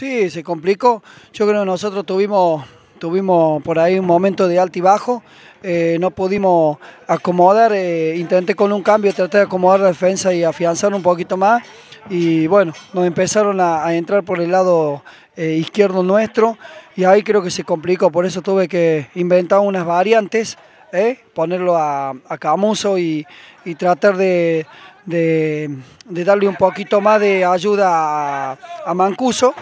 Sí, se complicó. Yo creo que nosotros tuvimos, tuvimos por ahí un momento de alto y bajo. Eh, no pudimos acomodar. Eh, intenté con un cambio, traté de acomodar la defensa y afianzar un poquito más. Y bueno, nos empezaron a, entrar por el lado eh, izquierdo nuestro y ahí creo que se complicó. Por eso tuve que inventar unas variantes, ponerlo a, Camuso y, tratar de, darle un poquito más de ayuda a Mancuso.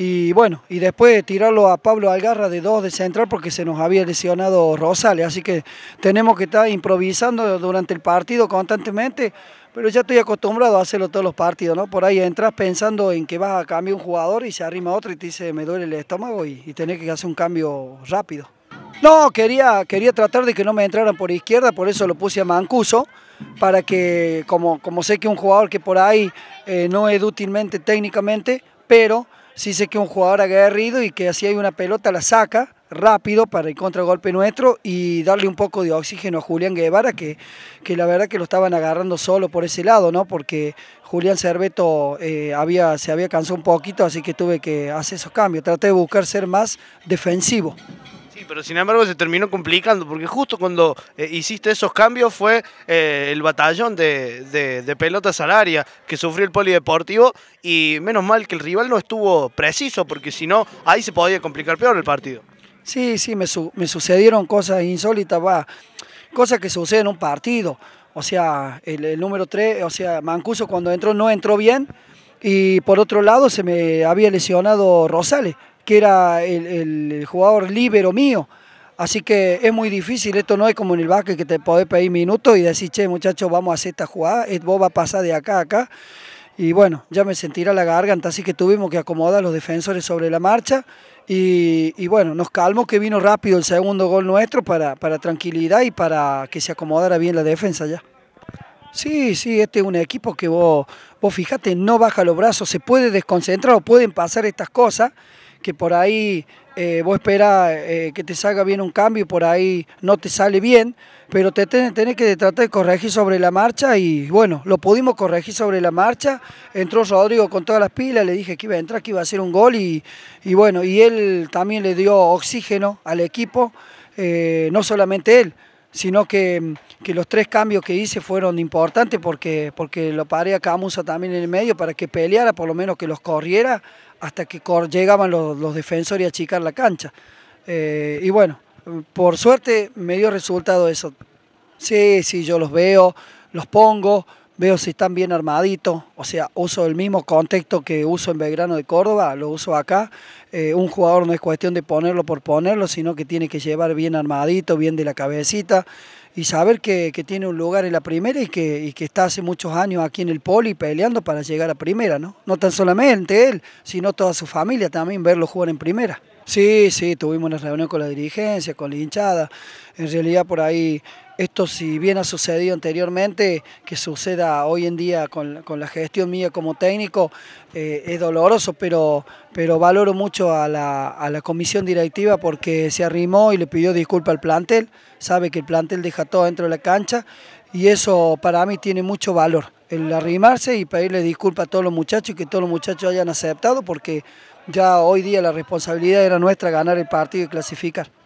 Y bueno, y después tirarlo a Pablo Algarra de dos de central porque se nos había lesionado Rosales. Así que tenemos que estar improvisando durante el partido constantemente. Pero ya estoy acostumbrado a hacerlo todos los partidos, ¿no? Por ahí entras pensando en que vas a cambiar un jugador y se arrima otro y te dice me duele el estómago y, tenés que hacer un cambio rápido. No, quería, quería tratar de que no me entraran por izquierda, por eso lo puse a Mancuso, para que, como, como sé que un jugador que por ahí eh, no es útilmente técnicamente, pero sí sé que un jugador aguerrido y que así hay una pelota la saca rápido para el contragolpe nuestro y darle un poco de oxígeno a Julián Guevara, que, que la verdad que lo estaban agarrando solo por ese lado, ¿no? Porque Julián Cerveto eh, había, se había cansado un poquito, así que tuve que hacer esos cambios. Traté de buscar ser más defensivo. Sí, pero sin embargo se terminó complicando, porque justo cuando eh, hiciste esos cambios fue eh, el batallón de, de, pelotas al área que sufrió el polideportivo y menos mal que el rival no estuvo preciso, porque si no, ahí se podía complicar peor el partido. Sí, sí, me, sucedieron cosas insólitas, va, cosas que suceden en un partido. O sea, el, el número 3, o sea, Mancuso cuando entró no entró bien y por otro lado se me había lesionado Rosales que era el, jugador libero mío. Así que es muy difícil, esto no es como en el básquet que te podés pedir minutos y decir, che muchachos, vamos a hacer esta jugada, vos vas a pasar de acá a acá. Y bueno, ya me sentirá la garganta, así que tuvimos que acomodar a los defensores sobre la marcha. Y, bueno, nos calmó que vino rápido el segundo gol nuestro para, para tranquilidad y para que se acomodara bien la defensa ya. Sí, sí, este es un equipo que vos, vos fijate, no baja los brazos, se puede desconcentrar o pueden pasar estas cosas que por ahí eh, vos esperas eh, que te salga bien un cambio y por ahí no te sale bien, pero te tenés que tratar de corregir sobre la marcha y bueno, lo pudimos corregir sobre la marcha, entró Rodrigo con todas las pilas, le dije que iba a entrar, que iba a hacer un gol y, bueno, y él también le dio oxígeno al equipo, eh, no solamente él, sino que, los tres cambios que hice fueron importantes porque, porque lo paré a Camusa también en el medio para que peleara, por lo menos que los corriera hasta que llegaban los, defensores a achicar la cancha. Eh, y bueno, por suerte me dio resultado eso. Sí, sí, yo los veo, los pongo, veo si están bien armaditos, o sea, uso el mismo contexto que uso en Belgrano de Córdoba, lo uso acá. Eh, un jugador no es cuestión de ponerlo por ponerlo, sino que tiene que llevar bien armadito, bien de la cabecita y saber que, tiene un lugar en la primera y que, y que está hace muchos años aquí en el poli peleando para llegar a primera, ¿no? No tan solamente él, sino toda su familia también, verlo jugar en primera. Sí, sí, tuvimos una reunión con la dirigencia, con la hinchada. En realidad por ahí esto si bien ha sucedido anteriormente, que suceda hoy en día con, la gestión mía como técnico, eh, es doloroso, pero, pero valoro mucho a la, comisión directiva porque se arrimó y le pidió disculpa al plantel, sabe que el plantel deja todo dentro de la cancha y eso para mí tiene mucho valor, el arrimarse y pedirle disculpas a todos los muchachos y que todos los muchachos hayan aceptado porque ya hoy día la responsabilidad era nuestra ganar el partido y clasificar.